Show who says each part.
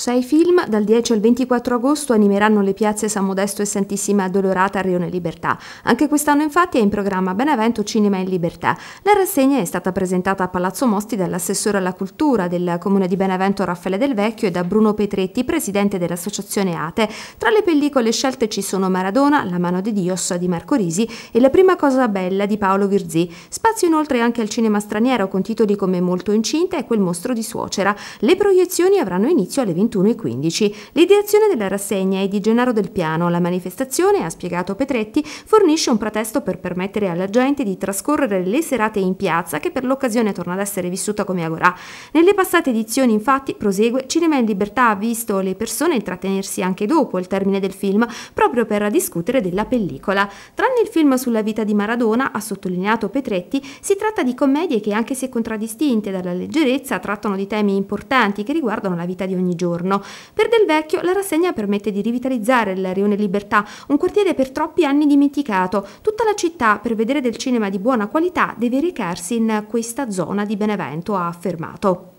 Speaker 1: Sei film dal 10 al 24 agosto animeranno le piazze San Modesto e Santissima Addolorata a Rione Libertà. Anche quest'anno infatti è in programma Benevento Cinema in Libertà. La rassegna è stata presentata a Palazzo Mosti dall'assessore alla cultura del comune di Benevento Raffaele Del Vecchio e da Bruno Petretti, presidente dell'associazione ATE. Tra le pellicole scelte ci sono Maradona, La mano di Dios di Marco Risi e La prima cosa bella di Paolo Virzì. Spazio inoltre anche al cinema straniero con titoli come Molto incinta e Quel mostro di suocera. Le proiezioni avranno inizio alle 20 21.15. L'ideazione della rassegna è di Gennaro Del Piano. La manifestazione, ha spiegato Petretti, fornisce un pretesto per permettere alla gente di trascorrere le serate in piazza che per l'occasione torna ad essere vissuta come agora. Nelle passate edizioni, infatti, prosegue, Cinema in Libertà ha visto le persone intrattenersi anche dopo il termine del film, proprio per discutere della pellicola. Tranne il film sulla vita di Maradona, ha sottolineato Petretti, si tratta di commedie che, anche se contraddistinte dalla leggerezza, trattano di temi importanti che riguardano la vita di ogni giorno giorno. Per Del Vecchio la rassegna permette di rivitalizzare il Rione Libertà, un quartiere per troppi anni dimenticato. Tutta la città, per vedere del cinema di buona qualità, deve recarsi in questa zona di Benevento, ha affermato.